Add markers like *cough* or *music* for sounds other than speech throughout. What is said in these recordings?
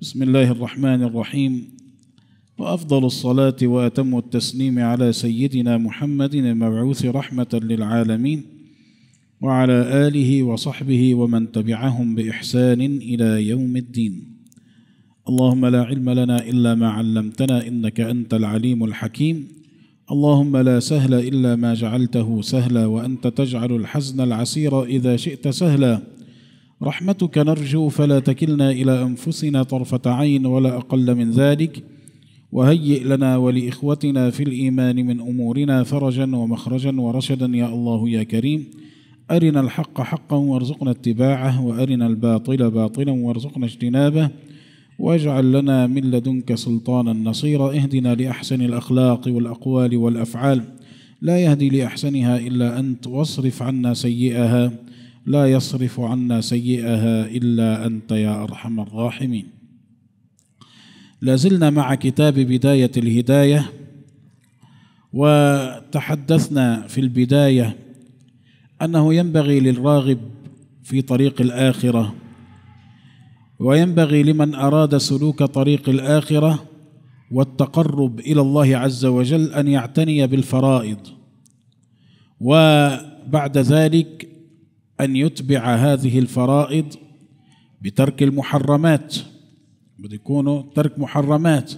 بسم الله الرحمن الرحيم وافضل الصلاه واتم التسليم على سيدنا محمد المبعوث رحمه للعالمين وعلى اله وصحبه ومن تبعهم باحسان الى يوم الدين اللهم لا علم لنا الا ما علمتنا انك انت العليم الحكيم اللهم لا سهل الا ما جعلته سهلا وانت تجعل الحزن العسير اذا شئت سهلا رحمتك نرجو فلا تكلنا إلى أنفسنا طرفة عين ولا أقل من ذلك وهيئ لنا ولإخوتنا في الإيمان من أمورنا فرجا ومخرجا ورشدا يا الله يا كريم أرنا الحق حقا وارزقنا اتباعه وأرنا الباطل باطلا وارزقنا اجتنابه واجعل لنا من لدنك سلطانا نصيرا اهدنا لأحسن الأخلاق والأقوال والأفعال لا يهدي لأحسنها إلا أنت واصرف عنا سيئها لا يصرف عنا سيئها الا انت يا ارحم الراحمين لازلنا مع كتاب بدايه الهدايه وتحدثنا في البدايه انه ينبغي للراغب في طريق الاخره وينبغي لمن اراد سلوك طريق الاخره والتقرب الى الله عز وجل ان يعتني بالفرائض وبعد ذلك أن يتبع هذه الفرائض بترك المحرمات بده يكونوا ترك محرمات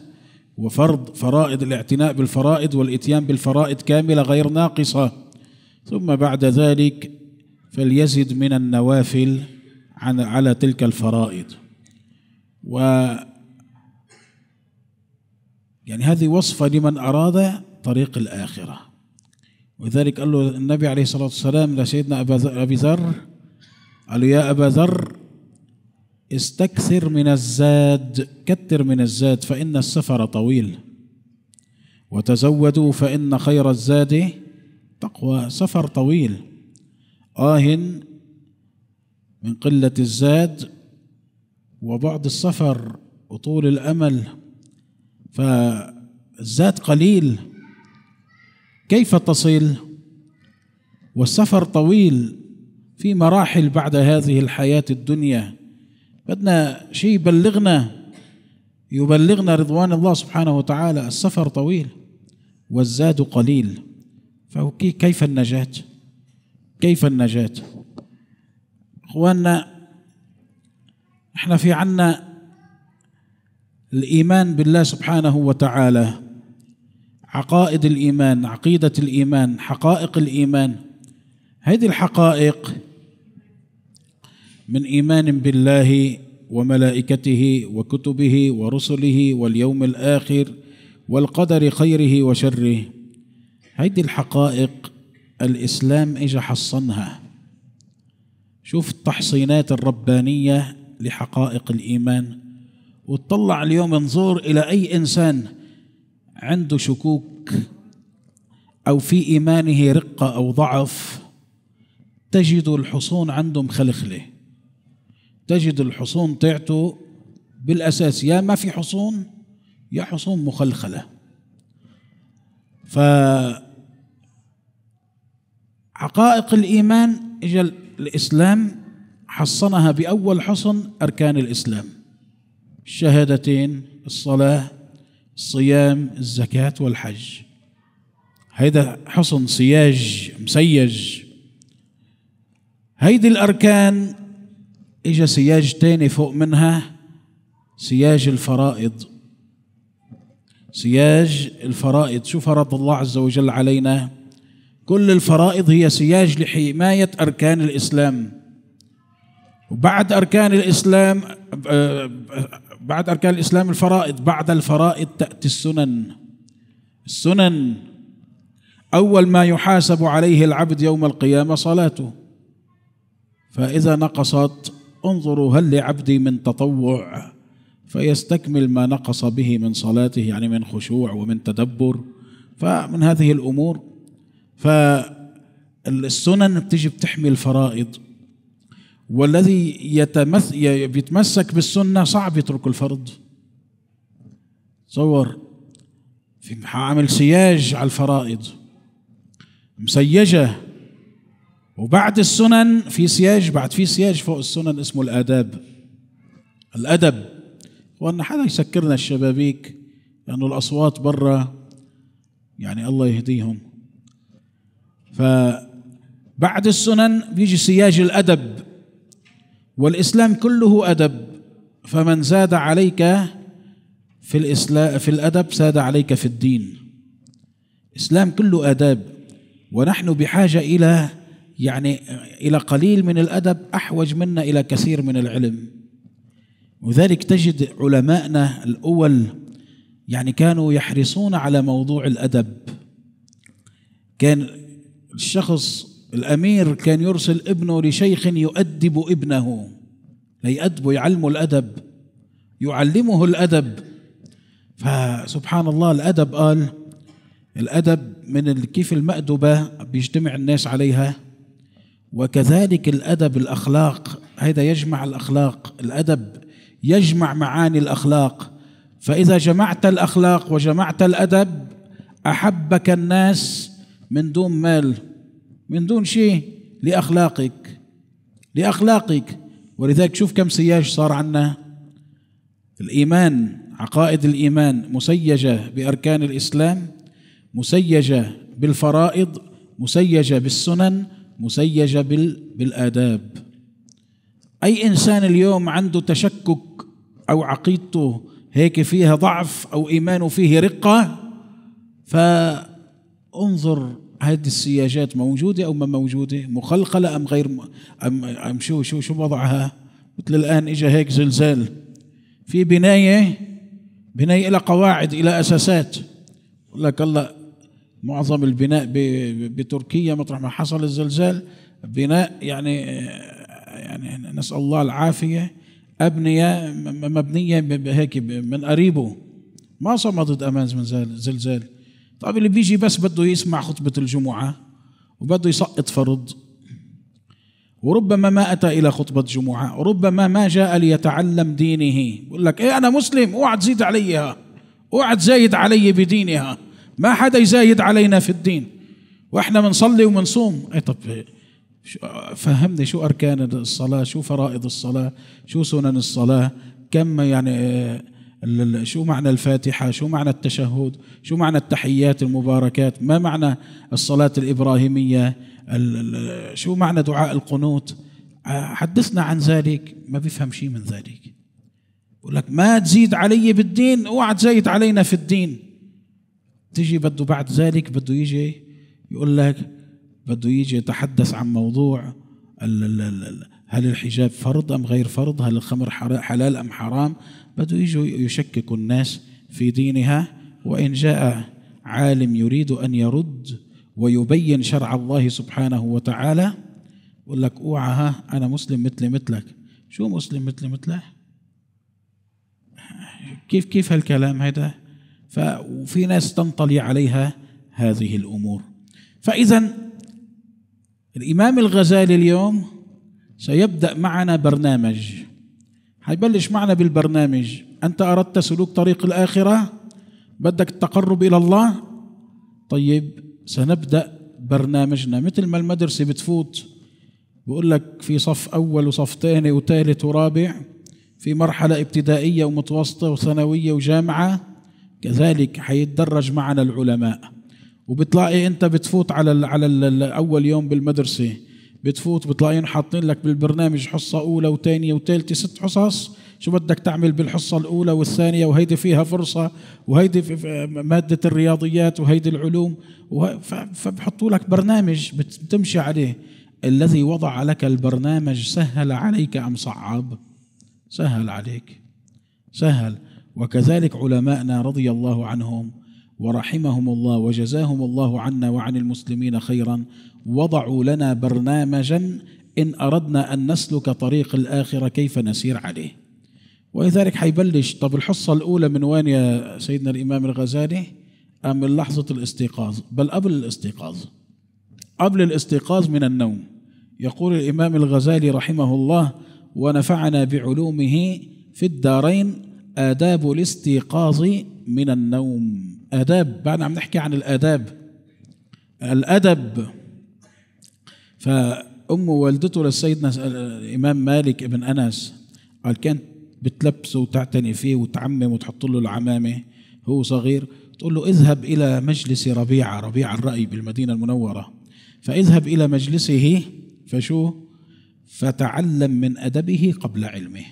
وفرض فرائض الاعتناء بالفرائض والاتيان بالفرائض كامله غير ناقصه ثم بعد ذلك فليزد من النوافل عن على تلك الفرائض و يعني هذه وصفه لمن اراد طريق الاخره ولذلك قال له النبي عليه الصلاة والسلام لسيدنا أبي ذر قال له يا أبا ذر استكثر من الزاد كتر من الزاد فإن السفر طويل وتزودوا فإن خير الزاد تقوى سفر طويل آه من قلة الزاد وبعض السفر وطول الأمل فالزاد قليل كيف تصل والسفر طويل في مراحل بعد هذه الحياة الدنيا بدنا شيء يبلغنا يبلغنا رضوان الله سبحانه وتعالى السفر طويل والزاد قليل فكيف النجاة كيف النجاة اخواننا احنا في عنا الايمان بالله سبحانه وتعالى عقائد الايمان عقيده الايمان حقائق الايمان هذه الحقائق من ايمان بالله وملائكته وكتبه ورسله واليوم الاخر والقدر خيره وشره هذه الحقائق الاسلام اجى حصنها شوف التحصينات الربانيه لحقائق الايمان وتطلع اليوم انظر الى اي انسان عنده شكوك أو في إيمانه رقة أو ضعف تجد الحصون عنده مخلخلة تجد الحصون تاعته بالأساس يا ما في حصون يا حصون مخلخلة ف الإيمان إجا الإسلام حصنها بأول حصن أركان الإسلام الشهادتين الصلاة الصيام الزكاة والحج هيدا حصن سياج مسيج هيدي الأركان إجا سياج تاني فوق منها سياج الفرائض سياج الفرائض شو فرض الله عز وجل علينا كل الفرائض هي سياج لحماية أركان الإسلام وبعد أركان الإسلام آه، بعد أركان الإسلام الفرائض بعد الفرائض تأتي السنن السنن أول ما يحاسب عليه العبد يوم القيامة صلاته فإذا نقصت انظروا هل لعبدي من تطوع فيستكمل ما نقص به من صلاته يعني من خشوع ومن تدبر فمن هذه الأمور فالسنن بتجي بتحمي الفرائض والذي يتمسك بالسنة صعب يترك الفرض تصور في عامل سياج على الفرائض مسيجة وبعد السنن في سياج بعد في سياج فوق السنن اسمه الآداب الأدب وأن حدا يسكرنا الشبابيك لأنه يعني الأصوات برا يعني الله يهديهم فبعد السنن بيجي سياج الأدب والإسلام كله أدب فمن زاد عليك في الإسلام في الأدب زاد عليك في الدين الإسلام كله آداب ونحن بحاجة إلى يعني إلى قليل من الأدب أحوج منا إلى كثير من العلم وذلك تجد علماءنا الأول يعني كانوا يحرصون على موضوع الأدب كان الشخص الأمير كان يرسل ابنه لشيخ يؤدب ابنه ليأدبه يعلمه الأدب يعلمه الأدب فسبحان الله الأدب قال الأدب من كيف المأدبة بيجتمع الناس عليها وكذلك الأدب الأخلاق هذا يجمع الأخلاق الأدب يجمع معاني الأخلاق فإذا جمعت الأخلاق وجمعت الأدب أحبك الناس من دون مال من دون شيء لأخلاقك لأخلاقك ولذلك شوف كم سياج صار عنا الإيمان عقائد الإيمان مسيجة بأركان الإسلام مسيجة بالفرائض مسيجة بالسنن مسيجة بالآداب أي إنسان اليوم عنده تشكك أو عقيدته هيك فيها ضعف أو إيمانه فيه رقة فانظر هذه السياجات موجودة أو ما موجودة مخلقلة أم غير م... أم, أم شو شو شو وضعها مثل الآن إجا هيك زلزال في بناية بناية إلى قواعد إلى أساسات يقول لك الله معظم البناء ب... بتركيا مطرح ما حصل الزلزال بناء يعني يعني نسأل الله العافية أبنية مبنية هيك من قريبه ما صمدت أمام زلزال طيب اللي بيجي بس بده يسمع خطبة الجمعة وبده يسقط فرض وربما ما أتى إلى خطبة جمعة وربما ما جاء ليتعلم دينه بقول لك إيه أنا مسلم اوعى تزيد عليها اوعى تزايد علي بدينها ما حدا يزايد علينا في الدين وإحنا بنصلي وبنصوم إيه طب فهمني شو أركان الصلاة شو فرائض الصلاة شو سنن الصلاة كم يعني شو معنى الفاتحة شو معنى التشهد شو معنى التحيات المباركات ما معنى الصلاة الإبراهيمية شو معنى دعاء القنوت آه، حدثنا عن ذلك ما بيفهم شيء من ذلك بقول لك ما تزيد علي بالدين اوعى تزيد علينا في الدين تجي بده بعد ذلك بده يجي يقول لك بده يجي يتحدث عن موضوع هل الحجاب فرض ام غير فرض هل الخمر حلال ام حرام بدوا يجوا يشككوا الناس في دينها وإن جاء عالم يريد أن يرد ويبين شرع الله سبحانه وتعالى يقول لك اوعى ها أنا مسلم مثلي مثلك شو مسلم مثلي مثله كيف كيف هالكلام هذا وفي ناس تنطلي عليها هذه الأمور فإذا الإمام الغزالي اليوم سيبدأ معنا برنامج حيبلش معنا بالبرنامج أنت أردت سلوك طريق الآخرة بدك التقرب إلى الله طيب سنبدأ برنامجنا مثل ما المدرسة بتفوت بقول لك في صف أول وصف ثاني وثالث ورابع في مرحلة ابتدائية ومتوسطة وثانوية وجامعة كذلك حيتدرج معنا العلماء وبتلاقي انت بتفوت على على اول يوم بالمدرسه بتفوت بتلاقيهم حاطين لك بالبرنامج حصه اولى وثانيه وثالثه ست حصص شو بدك تعمل بالحصه الاولى والثانيه وهيدي فيها فرصه وهيدي في ماده الرياضيات وهيدي العلوم فبحطوا لك برنامج بتمشي عليه الذي وضع لك البرنامج سهل عليك ام صعب سهل عليك سهل وكذلك علمائنا رضي الله عنهم ورحمهم الله وجزاهم الله عنا وعن المسلمين خيرا وضعوا لنا برنامجا ان اردنا ان نسلك طريق الاخره كيف نسير عليه ولذلك حيبلش طب الحصه الاولى من وين يا سيدنا الامام الغزالي أم من لحظه الاستيقاظ بل قبل الاستيقاظ قبل الاستيقاظ من النوم يقول الامام الغزالي رحمه الله ونفعنا بعلومه في الدارين آداب الاستيقاظ من النوم آداب بعد عم نحكي عن الآداب الأدب فأم والدته للسيدنا الإمام مالك ابن أنس قال كانت بتلبسه وتعتني فيه وتعمم وتحط له العمامة هو صغير تقول له اذهب إلى مجلس ربيعة ربيعة الرأي بالمدينة المنورة فاذهب إلى مجلسه فشو فتعلم من أدبه قبل علمه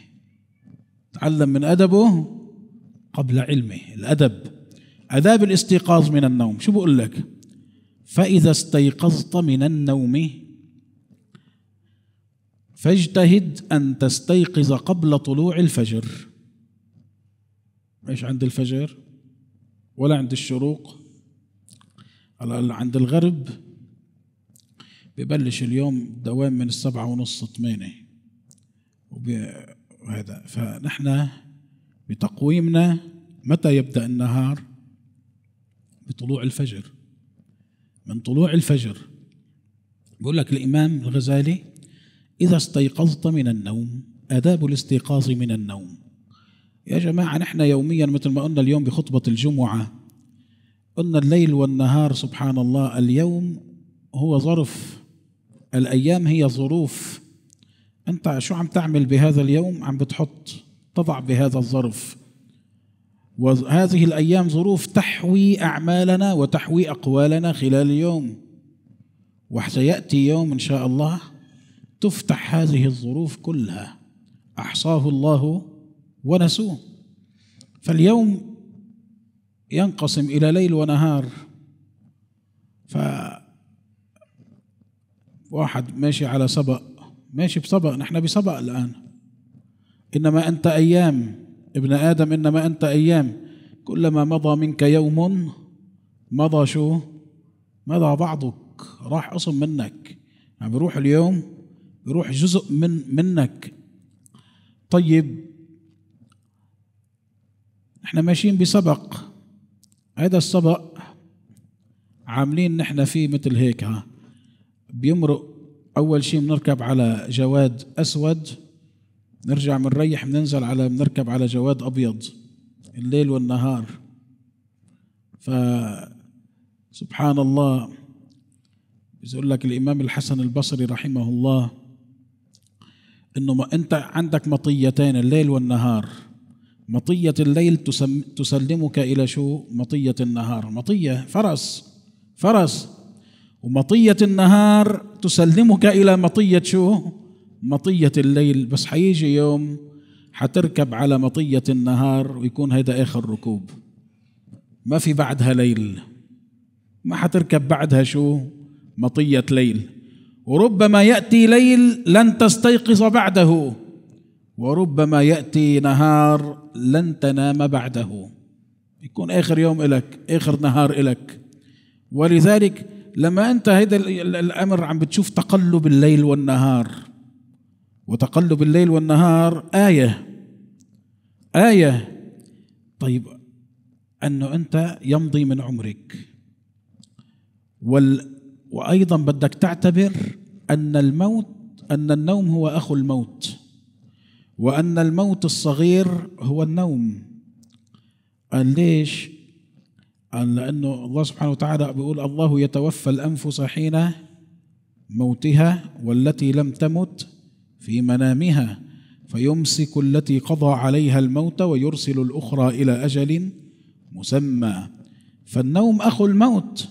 تعلم من أدبه قبل علمه الأدب أداب الاستيقاظ من النوم شو بقول لك فإذا استيقظت من النوم فاجتهد أن تستيقظ قبل طلوع الفجر إيش عند الفجر ولا عند الشروق عند الغرب ببلش اليوم دوام من السبعة ونص ثمانية وهذا فنحن بتقويمنا متى يبدأ النهار؟ بطلوع الفجر من طلوع الفجر بيقول لك الإمام الغزالي إذا استيقظت من النوم آداب الاستيقاظ من النوم يا جماعة نحن يوميا مثل ما قلنا اليوم بخطبة الجمعة قلنا الليل والنهار سبحان الله اليوم هو ظرف الأيام هي ظروف أنت شو عم تعمل بهذا اليوم عم بتحط تضع بهذا الظرف وهذه الأيام ظروف تحوي أعمالنا وتحوي أقوالنا خلال اليوم وسيأتي يوم إن شاء الله تفتح هذه الظروف كلها أحصاه الله ونسوه فاليوم ينقسم إلى ليل ونهار ف واحد ماشي على سبق ماشي بسبق نحن بسبق الآن إنما أنت أيام ابن آدم إنما أنت أيام كلما مضى منك يوم مضى شو مضى بعضك راح قسم منك يعني بيروح اليوم بيروح جزء من منك طيب احنا ماشيين بسبق هذا السبق عاملين نحن فيه مثل هيك ها بيمرق اول شيء بنركب على جواد اسود نرجع منريح بننزل على بنركب على جواد ابيض الليل والنهار ف سبحان الله بيقول لك الامام الحسن البصري رحمه الله انه ما انت عندك مطيتين الليل والنهار مطية الليل تسم تسلمك إلى شو؟ مطية النهار، مطية فرس فرس ومطية النهار تسلمك إلى مطية شو؟ مطية الليل بس حيجي يوم حتركب على مطية النهار ويكون هيدا آخر ركوب ما في بعدها ليل ما حتركب بعدها شو مطية ليل وربما يأتي ليل لن تستيقظ بعده وربما يأتي نهار لن تنام بعده يكون آخر يوم إلك آخر نهار إلك ولذلك لما أنت هذا الأمر عم بتشوف تقلب الليل والنهار وتقلب الليل والنهار آية آية طيب أنه أنت يمضي من عمرك وال وأيضا بدك تعتبر أن الموت أن النوم هو أخو الموت وأن الموت الصغير هو النوم قال ليش؟ قال لأنه الله سبحانه وتعالى بيقول الله يتوفى الأنفس حين موتها والتي لم تمت في منامها فيمسك التي قضى عليها الموت ويرسل الاخرى الى اجل مسمى فالنوم اخو الموت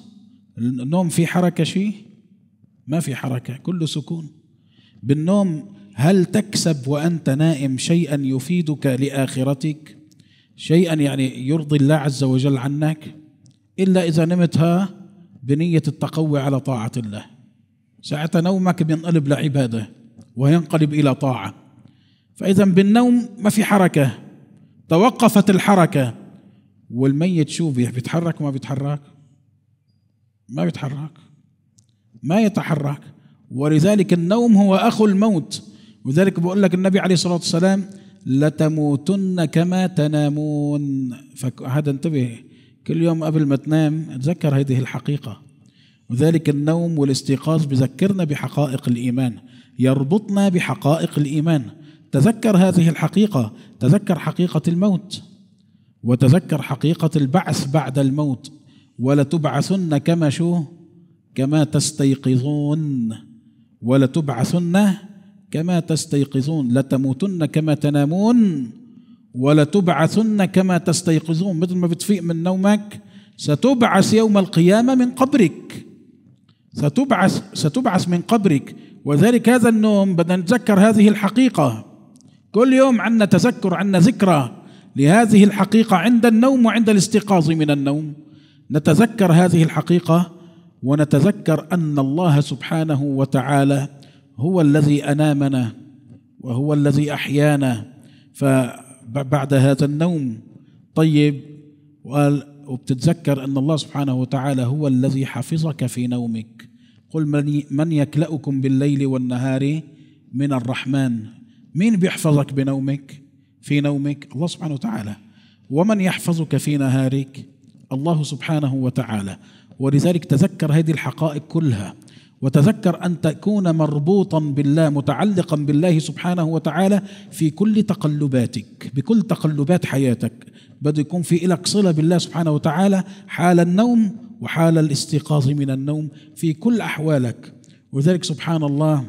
النوم في حركه شيء ما في حركه كله سكون بالنوم هل تكسب وانت نائم شيئا يفيدك لاخرتك شيئا يعني يرضي الله عز وجل عنك الا اذا نمتها بنيه التقوي على طاعه الله ساعه نومك بينقلب لعباده وينقلب إلى طاعة فإذا بالنوم ما في حركة توقفت الحركة والميت شو بيتحرك وما بيتحرك ما بيتحرك ما يتحرك ولذلك النوم هو أخو الموت وذلك بقول لك النبي عليه الصلاة والسلام لتموتن كما تنامون فهذا انتبه كل يوم قبل ما تنام تذكر هذه الحقيقة وذلك النوم والاستيقاظ بذكرنا بحقائق الإيمان يربطنا بحقائق الايمان تذكر هذه الحقيقه تذكر حقيقه الموت وتذكر حقيقه البعث بعد الموت ولتبعثن كما شو كما تستيقظون ولتبعثن كما تستيقظون لتموتن كما تنامون ولتبعثن كما تستيقظون مثل ما بتفيق من نومك ستبعث يوم القيامه من قبرك ستبعث ستبعث من قبرك وذلك هذا النوم بدنا نتذكر هذه الحقيقة كل يوم عندنا تذكر عندنا ذكرى لهذه الحقيقة عند النوم وعند الاستيقاظ من النوم نتذكر هذه الحقيقة ونتذكر أن الله سبحانه وتعالى هو الذي أنامنا وهو الذي أحيانا فبعد هذا النوم طيب وقال وبتتذكر أن الله سبحانه وتعالى هو الذي حفظك في نومك قل من من يكلأكم بالليل والنهار من الرحمن مين بيحفظك بنومك في نومك الله سبحانه وتعالى ومن يحفظك في نهارك الله سبحانه وتعالى ولذلك تذكر هذه الحقائق كلها وتذكر ان تكون مربوطا بالله متعلقا بالله سبحانه وتعالى في كل تقلباتك بكل تقلبات حياتك بده يكون في لك صلة بالله سبحانه وتعالى حال النوم وحال الاستيقاظ من النوم في كل أحوالك ولذلك سبحان الله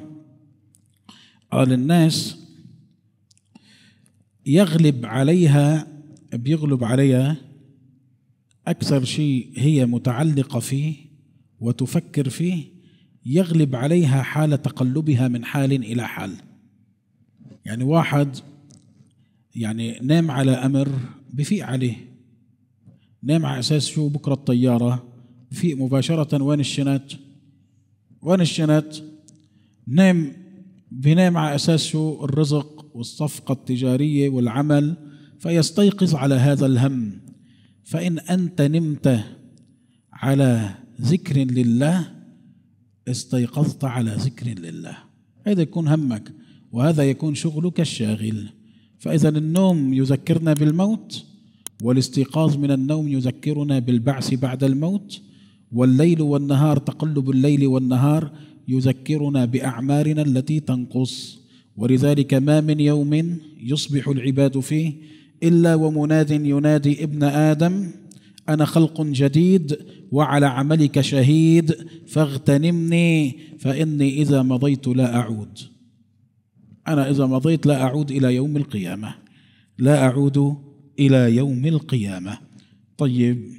قال الناس يغلب عليها بيغلب عليها أكثر شيء هي متعلقة فيه وتفكر فيه يغلب عليها حال تقلبها من حال إلى حال يعني واحد يعني نام على أمر بفيق عليه نام على اساس شو بكره الطياره بفيق مباشره وين الشنات وين الشنات نام بنام على اساس شو الرزق والصفقه التجاريه والعمل فيستيقظ على هذا الهم فان انت نمت على ذكر لله استيقظت على ذكر لله هذا يكون همك وهذا يكون شغلك الشاغل فإذا النوم يذكرنا بالموت والاستيقاظ من النوم يذكرنا بالبعث بعد الموت والليل والنهار تقلب الليل والنهار يذكرنا بأعمارنا التي تنقص ولذلك ما من يوم يصبح العباد فيه إلا ومناد ينادي ابن آدم أنا خلق جديد وعلى عملك شهيد فاغتنمني فإني إذا مضيت لا أعود أنا إذا مضيت لا أعود إلى يوم القيامة لا أعود إلى يوم القيامة طيب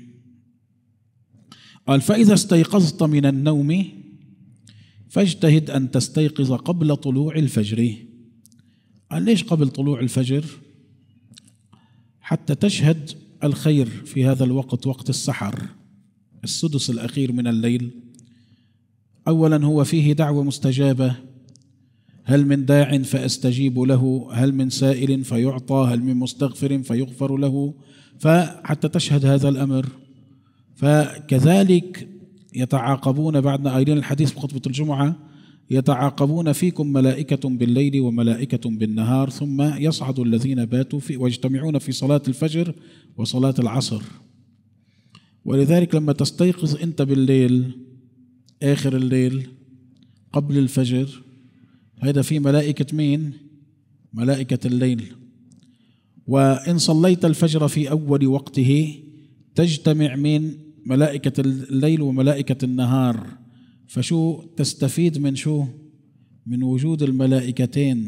قال فإذا استيقظت من النوم فاجتهد أن تستيقظ قبل طلوع الفجر قال ليش قبل طلوع الفجر حتى تشهد الخير في هذا الوقت وقت السحر السدس الأخير من الليل أولا هو فيه دعوة مستجابة هل من داع فاستجيب له هل من سائل فيعطى هل من مستغفر فيغفر له فحتى تشهد هذا الامر فكذلك يتعاقبون بعد قايلين الحديث في خطبه الجمعه يتعاقبون فيكم ملائكة بالليل وملائكة بالنهار ثم يصعد الذين باتوا في ويجتمعون في صلاة الفجر وصلاة العصر ولذلك لما تستيقظ أنت بالليل آخر الليل قبل الفجر هذا في ملائكة مين؟ ملائكة الليل وإن صليت الفجر في أول وقته تجتمع من ملائكة الليل وملائكة النهار فشو تستفيد من شو؟ من وجود الملائكتين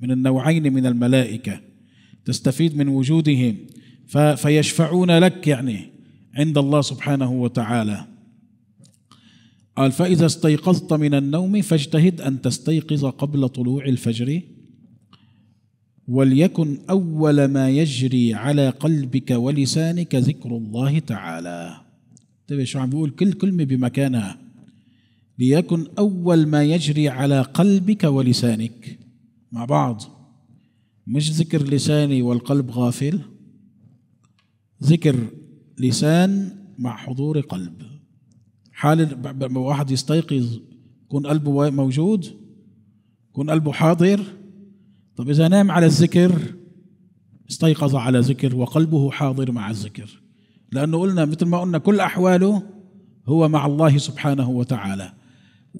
من النوعين من الملائكة تستفيد من وجودهم فيشفعون لك يعني عند الله سبحانه وتعالى قال فإذا استيقظت من النوم فاجتهد أن تستيقظ قبل طلوع الفجر وليكن أول ما يجري على قلبك ولسانك ذكر الله تعالى انتبه شو عم بيقول كل كلمة بمكانها ليكن أول ما يجري على قلبك ولسانك مع بعض مش ذكر لساني والقلب غافل ذكر لسان مع حضور قلب حال واحد يستيقظ يكون قلبه موجود يكون قلبه حاضر طب إذا نام على الذكر استيقظ على ذكر وقلبه حاضر مع الذكر لأنه قلنا مثل ما قلنا كل أحواله هو مع الله سبحانه وتعالى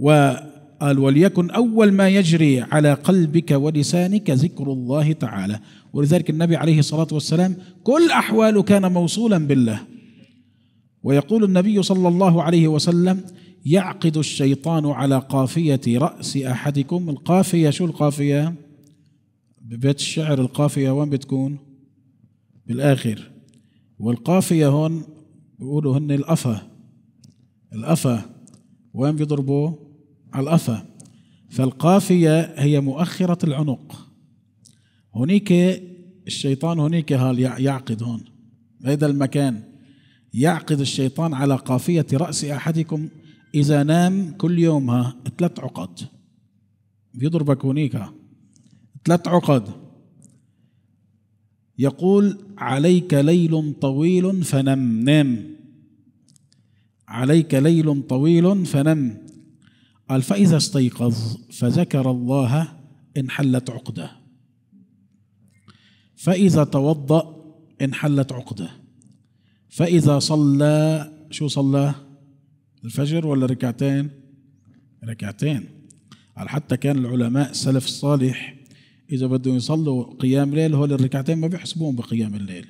وقال وليكن أول ما يجري على قلبك ولسانك ذكر الله تعالى ولذلك النبي عليه الصلاة والسلام كل أحواله كان موصولا بالله ويقول النبي صلى الله عليه وسلم يعقد الشيطان على قافية رأس أحدكم القافية شو القافية؟ ببيت الشعر القافية وين بتكون؟ بالآخر والقافية هون بيقولوا هن الأفة الأفة وين بيضربوا؟ على الأفة فالقافية هي مؤخرة العنق هنيك الشيطان هنيك هال يعقد هون هذا المكان يعقد الشيطان على قافية رأس أحدكم إذا نام كل يوم ها ثلاث عقد بيضربك هونيك ثلاث عقد يقول عليك ليل طويل فنم نام عليك ليل طويل فنم قال فإذا استيقظ فذكر الله انحلت عقده فإذا توضأ انحلت عقده فإذا صلى شو صلى الفجر ولا ركعتين ركعتين حتى كان العلماء السلف الصالح إذا بدهم يصلوا قيام ليل هول الركعتين ما بيحسبوهم بقيام الليل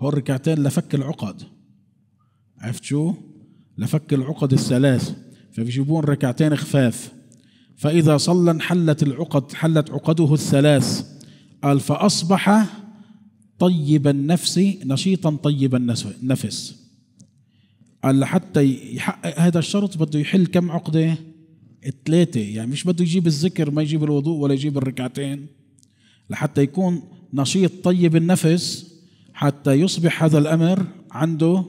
هول الركعتين لفك العقد عرفت شو لفك العقد الثلاث فبيجيبون ركعتين خفاف فإذا صلى انحلت العقد حلت عقده الثلاث قال فأصبح طيب النفس نشيطا طيب النفس قال حتى يحقق هذا الشرط بده يحل كم عقده ثلاثة يعني مش بده يجيب الذكر ما يجيب الوضوء ولا يجيب الركعتين لحتى يكون نشيط طيب النفس حتى يصبح هذا الأمر عنده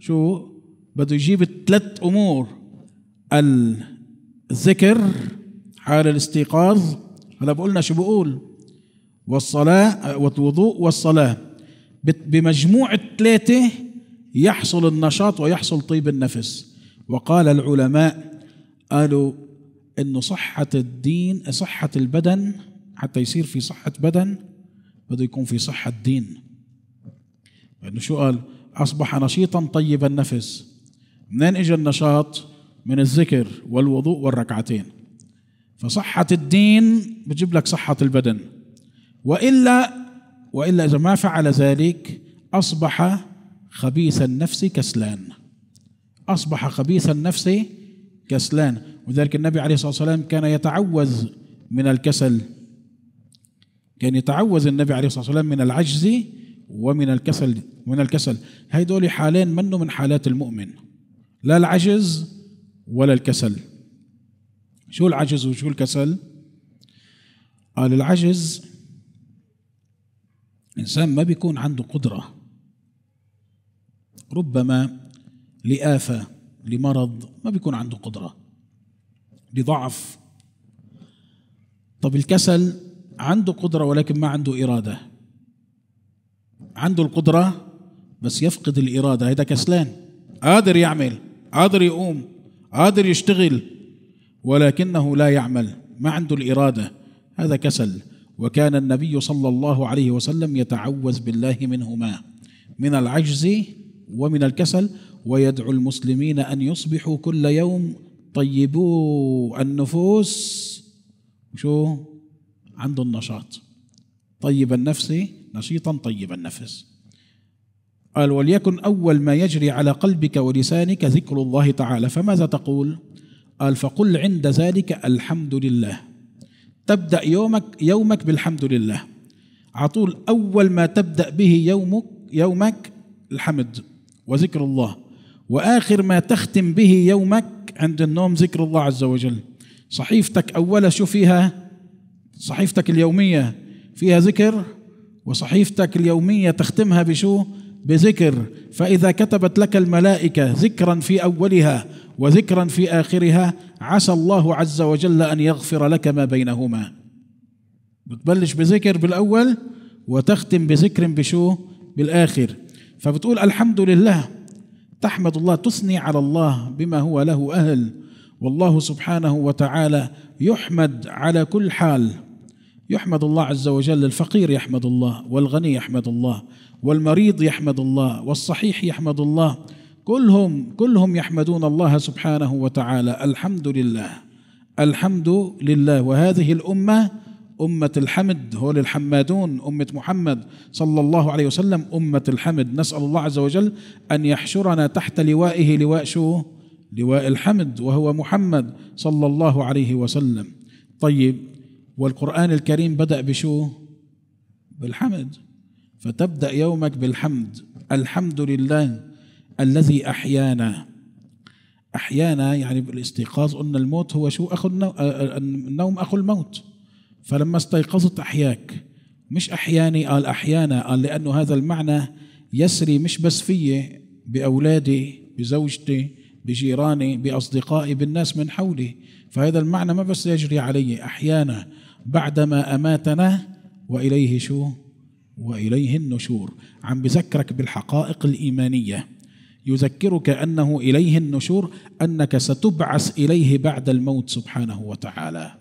شو بده يجيب ثلاث أمور الذكر حال الاستيقاظ هلا بقولنا شو بقول والصلاة والوضوء والصلاة بمجموع الثلاثة يحصل النشاط ويحصل طيب النفس وقال العلماء قالوا انه صحة الدين صحة البدن حتى يصير في صحة بدن بده يكون في صحة دين لأنه شو قال أصبح نشيطا طيب النفس منين إجا النشاط من الذكر والوضوء والركعتين فصحة الدين بجيب لك صحة البدن والا والا اذا ما فعل ذلك اصبح خبيث النفس كسلان اصبح خبيث النفس كسلان ولذلك النبي عليه الصلاه والسلام كان يتعوذ من الكسل كان يتعوذ النبي عليه الصلاه والسلام من العجز ومن الكسل من الكسل هيدول حالين منه من حالات المؤمن لا العجز ولا الكسل شو العجز وشو الكسل قال العجز الإنسان ما بيكون عنده قدرة ربما لآفة لمرض ما بيكون عنده قدرة لضعف طب الكسل عنده قدرة ولكن ما عنده إرادة عنده القدرة بس يفقد الإرادة هذا كسلان قادر يعمل قادر يقوم قادر يشتغل ولكنه لا يعمل ما عنده الإرادة هذا كسل وكان النبي صلى الله عليه وسلم يتعوذ بالله منهما من العجز ومن الكسل ويدعو المسلمين ان يصبحوا كل يوم طيبو النفوس شو عنده النشاط طيب النفس نشيطا طيب النفس قال وليكن اول ما يجري على قلبك ولسانك ذكر الله تعالى فماذا تقول قال فقل عند ذلك الحمد لله تبدأ يومك يومك بالحمد لله على طول أول ما تبدأ به يومك يومك الحمد وذكر الله وآخر ما تختم به يومك عند النوم ذكر الله عز وجل صحيفتك أولها شو فيها صحيفتك اليومية فيها ذكر وصحيفتك اليومية تختمها بشو بذكر فإذا كتبت لك الملائكة ذكرا في أولها وذكرا في آخرها عسى الله عز وجل أن يغفر لك ما بينهما بتبلش بذكر بالأول وتختم بذكر بشو بالآخر فبتقول الحمد لله تحمد الله تثني على الله بما هو له أهل والله سبحانه وتعالى يحمد على كل حال يحمد الله عز وجل الفقير يحمد الله والغني يحمد الله والمريض يحمد الله والصحيح يحمد الله كلهم كلهم يحمدون الله سبحانه وتعالى الحمد لله الحمد لله وهذه الامه امه الحمد هو للحمادون امه محمد صلى الله عليه وسلم امه الحمد نسال الله عز وجل ان يحشرنا تحت لوائه لواء شو لواء الحمد وهو محمد صلى الله عليه وسلم طيب والقرآن الكريم بدأ بشو؟ بالحمد فتبدأ يومك بالحمد الحمد لله الذي أحيانا أحيانا يعني بالاستيقاظ قلنا الموت هو شو أخو آه، آه، النوم, أخو الموت فلما استيقظت أحياك مش أحياني قال أحيانا قال لأنه هذا المعنى يسري مش بس في بأولادي بزوجتي بجيراني بأصدقائي بالناس من حولي فهذا المعنى ما بس يجري علي أحيانا بعدما أماتنا وإليه شو وإليه النشور عم بذكرك بالحقائق الإيمانية يذكرك أنه إليه النشور أنك ستبعث إليه بعد الموت سبحانه وتعالى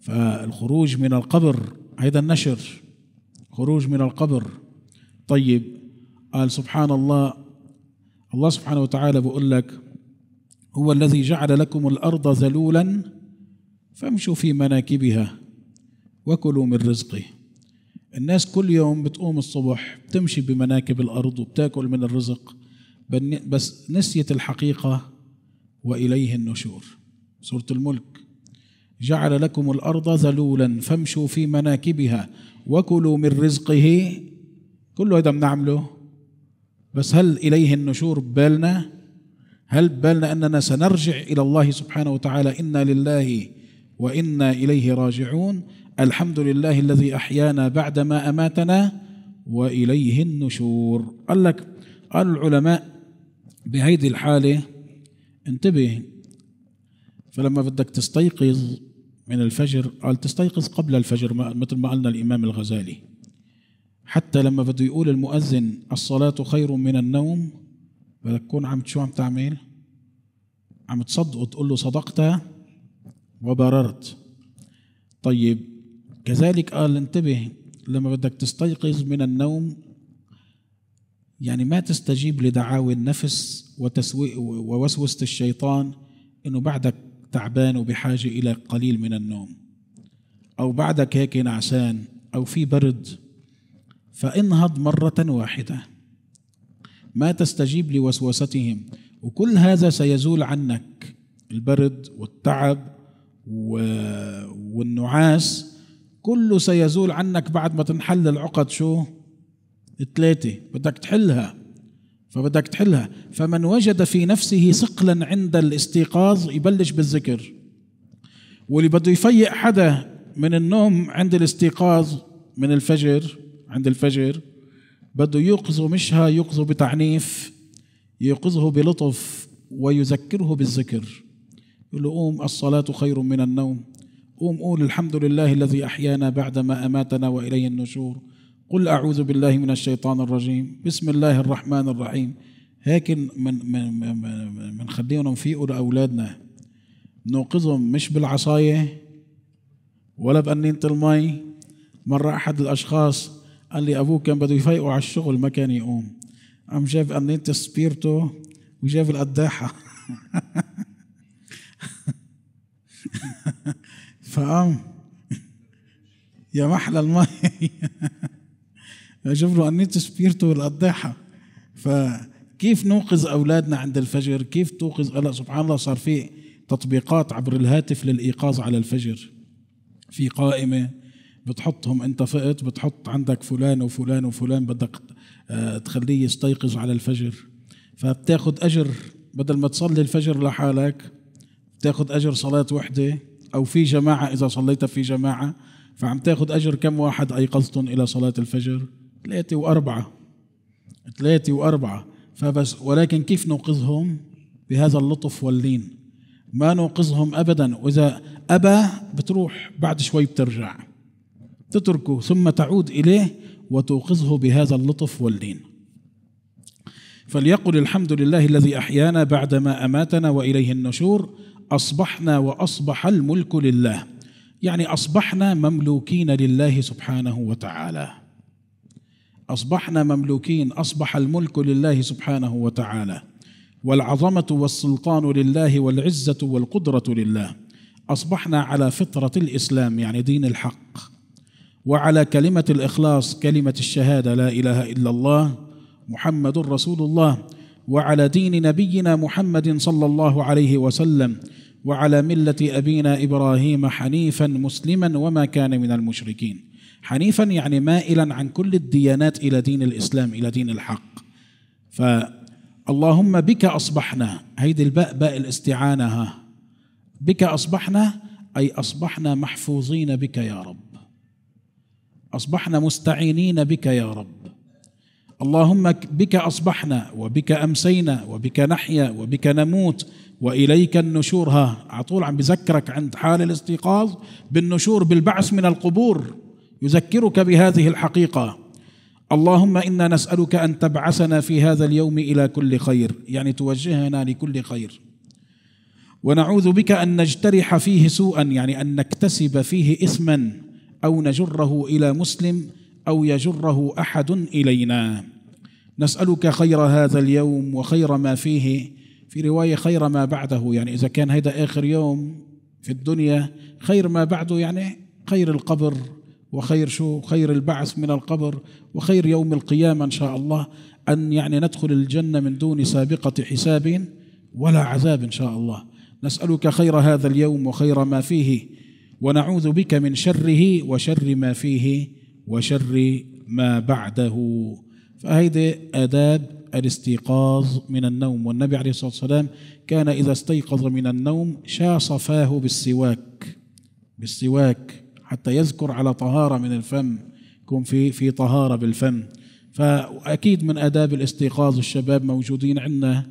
فالخروج من القبر هذا النشر خروج من القبر طيب قال سبحان الله الله سبحانه وتعالى بقول لك هو الذي جعل لكم الأرض ذلولا فامشوا في مناكبها وكلوا من رزقه الناس كل يوم بتقوم الصبح بتمشي بمناكب الأرض وبتاكل من الرزق بس نسيت الحقيقة وإليه النشور سورة الملك جعل لكم الأرض ذلولا فامشوا في مناكبها وكلوا من رزقه كله هذا بنعمله بس هل إليه النشور ببالنا هل ببالنا أننا سنرجع إلى الله سبحانه وتعالى إنا لله وإنا إليه راجعون الحمد لله الذي أحيانا بعدما أماتنا وإليه النشور قال لك قال العلماء بهيدي الحالة انتبه فلما بدك تستيقظ من الفجر قال تستيقظ قبل الفجر مثل ما قالنا الإمام الغزالي حتى لما بده يقول المؤذن الصلاة خير من النوم بدك تكون عم شو عم تعمل؟ عم تصدقه تقول له صدقت وبررت طيب كذلك قال انتبه لما بدك تستيقظ من النوم يعني ما تستجيب لدعاوي النفس ووسوسة الشيطان انه بعدك تعبان وبحاجة إلى قليل من النوم أو بعدك هيك نعسان أو في برد فانهض مرة واحدة ما تستجيب لوسوستهم وكل هذا سيزول عنك البرد والتعب والنعاس كله سيزول عنك بعد ما تنحل العقد شو الثلاثة بدك تحلها فبدك تحلها فمن وجد في نفسه ثقلا عند الاستيقاظ يبلش بالذكر واللي بده يفيق حدا من النوم عند الاستيقاظ من الفجر عند الفجر بده يوقظه مشها يوقظه بتعنيف يوقظه بلطف ويذكره بالذكر يقول له قوم الصلاة خير من النوم قوم قول الحمد لله الذي أحيانا بعدما أماتنا وإليه النشور قل أعوذ بالله من الشيطان الرجيم بسم الله الرحمن الرحيم هيك من من من خلينا نفيقوا لأولادنا نوقظهم مش بالعصاية ولا بقنينة المي مرة أحد الأشخاص قال لي أبوه كان بده يفيقه على الشغل ما كان يقوم قام جاب قنينة سبيرتو وجاب القداحة *laughs* فقام يا محلى المية يجب له أنيت سبيرتو والقضاحة فكيف نوقظ أولادنا عند الفجر كيف توقظ هلا سبحان الله صار في تطبيقات عبر الهاتف للإيقاظ على الفجر في قائمة بتحطهم أنت فقت بتحط عندك فلان وفلان وفلان بدك آه، تخليه يستيقظ على الفجر فبتاخذ أجر بدل ما تصلي الفجر لحالك بتاخذ أجر صلاة وحدة أو في جماعة إذا صليت في جماعة فعم تاخذ أجر كم واحد أيقظتهم إلى صلاة الفجر ثلاثة وأربعة ثلاثة وأربعة فبس ولكن كيف نوقظهم بهذا اللطف واللين ما نوقظهم أبدا وإذا أبى بتروح بعد شوي بترجع تتركه ثم تعود إليه وتوقظه بهذا اللطف واللين فليقل الحمد لله الذي أحيانا بعدما أماتنا وإليه النشور اصبحنا واصبح الملك لله يعني اصبحنا مملوكين لله سبحانه وتعالى اصبحنا مملوكين اصبح الملك لله سبحانه وتعالى والعظمه والسلطان لله والعزه والقدره لله اصبحنا على فطره الاسلام يعني دين الحق وعلى كلمه الاخلاص كلمه الشهاده لا اله الا الله محمد رسول الله وعلى دين نبينا محمد صلى الله عليه وسلم وعلى مله ابينا ابراهيم حنيفا مسلما وما كان من المشركين حنيفا يعني مائلا عن كل الديانات الى دين الاسلام الى دين الحق فاللهم بك اصبحنا هيدي الباء باء الاستعانه ها بك اصبحنا اي اصبحنا محفوظين بك يا رب اصبحنا مستعينين بك يا رب اللهم بك اصبحنا وبك امسينا وبك نحيا وبك نموت واليك النشور ها على طول عم بذكرك عند حال الاستيقاظ بالنشور بالبعث من القبور يذكرك بهذه الحقيقه اللهم انا نسالك ان تبعثنا في هذا اليوم الى كل خير يعني توجهنا لكل خير ونعوذ بك ان نجترح فيه سوءا يعني ان نكتسب فيه اثما او نجره الى مسلم أو يجره أحد إلينا نسألك خير هذا اليوم وخير ما فيه في رواية خير ما بعده يعني إذا كان هيدا آخر يوم في الدنيا خير ما بعده يعني خير القبر وخير شو خير البعث من القبر وخير يوم القيامة إن شاء الله أن يعني ندخل الجنة من دون سابقة حساب ولا عذاب إن شاء الله نسألك خير هذا اليوم وخير ما فيه ونعوذ بك من شره وشر ما فيه وشر ما بعده فهيدي آداب الاستيقاظ من النوم والنبي عليه الصلاة والسلام كان إذا استيقظ من النوم شا صفاه بالسواك بالسواك حتى يذكر على طهارة من الفم يكون في في طهارة بالفم فأكيد من آداب الاستيقاظ الشباب موجودين عندنا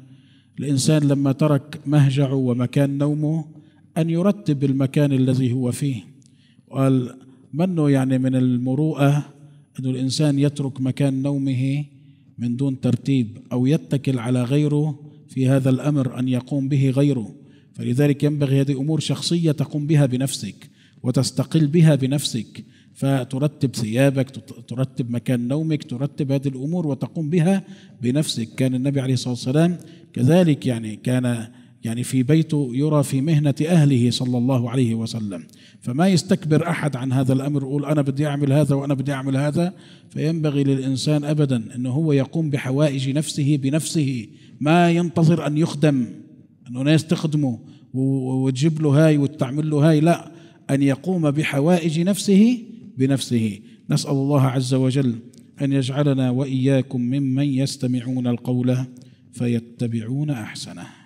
الإنسان لما ترك مهجعه ومكان نومه أن يرتب المكان الذي هو فيه قال منه يعني من المروءة أنه الإنسان يترك مكان نومه من دون ترتيب أو يتكل على غيره في هذا الأمر أن يقوم به غيره فلذلك ينبغي هذه أمور شخصية تقوم بها بنفسك وتستقل بها بنفسك فترتب ثيابك ترتب مكان نومك ترتب هذه الأمور وتقوم بها بنفسك كان النبي عليه الصلاة والسلام كذلك يعني كان يعني في بيته يرى في مهنة أهله صلى الله عليه وسلم فما يستكبر أحد عن هذا الأمر يقول أنا بدي أعمل هذا وأنا بدي أعمل هذا فينبغي للإنسان أبدا أنه هو يقوم بحوائج نفسه بنفسه ما ينتظر أن يخدم أنه ناس تخدمه وتجيب له هاي وتعمل له هاي لا أن يقوم بحوائج نفسه بنفسه نسأل الله عز وجل أن يجعلنا وإياكم ممن يستمعون القول فيتبعون أحسنه